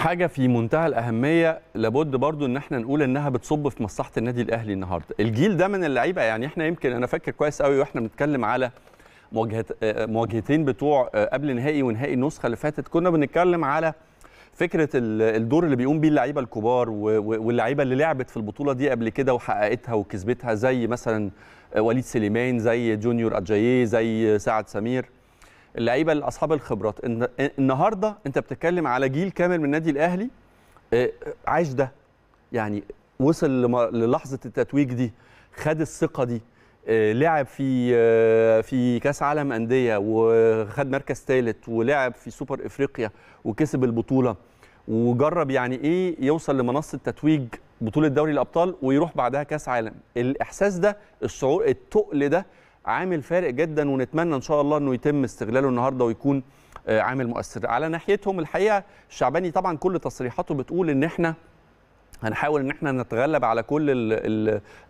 حاجه في منتهى الاهميه لابد برضو ان احنا نقول انها بتصب في مصلحه النادي الاهلي النهارده الجيل ده من اللعيبه يعني احنا يمكن انا فاكر كويس قوي واحنا بنتكلم على مواجهه مواجهتين بتوع آه، قبل نهائي ونهائي النسخه اللي فاتت كنا بنتكلم على فكره الدور اللي بيقوم بيه اللعيبه الكبار واللعيبه اللي لعبت في البطوله دي قبل كده وحققتها وكسبتها زي مثلا آه، وليد سليمان زي جونيور اجاييه زي سعد سمير اللعيبه اللي اصحاب الخبرات النهارده انت بتتكلم على جيل كامل من النادي الاهلي آه، آه، عاش ده يعني وصل للحظه التتويج دي خد الثقه دي آه، لعب في في كاس عالم انديه وخد مركز ثالث ولعب في سوبر افريقيا وكسب البطوله وجرب يعني ايه يوصل لمنصه تتويج بطوله دوري الابطال ويروح بعدها كاس عالم الاحساس ده الشعور التقل ده عامل فارق جدا ونتمنى ان شاء الله انه يتم استغلاله النهارده ويكون آه، عامل مؤثر على ناحيتهم الحقيقه الشعباني طبعا كل تصريحاته بتقول ان احنا هنحاول ان احنا نتغلب على كل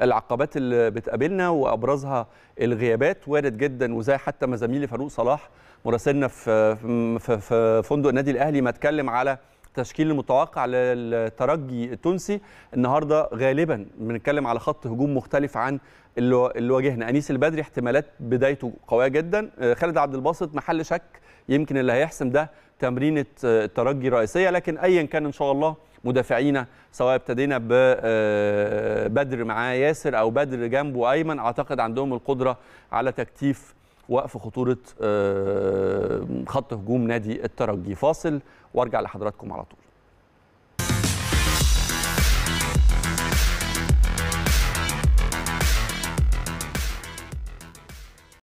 العقبات اللي بتقابلنا وابرزها الغيابات وارد جدا وزي حتى ما زميلي فاروق صلاح مراسلنا في فندق النادي الاهلي ما اتكلم على التشكيل المتوقع للترجي التونسي النهارده غالبا بنتكلم على خط هجوم مختلف عن اللي, اللي واجهنا انيس البدري احتمالات بدايته قويه جدا آه، خالد عبد الباسط محل شك يمكن اللي هيحسم ده تمرين الترجي الرئيسيه لكن ايا كان ان شاء الله مدافعينا سواء ابتدينا ببدر آه، معاه ياسر او بدر جنبه ايمن اعتقد عندهم القدره على تكتيف وقف خطوره آه، خط هجوم نادي الترجي فاصل وارجع لحضراتكم على طول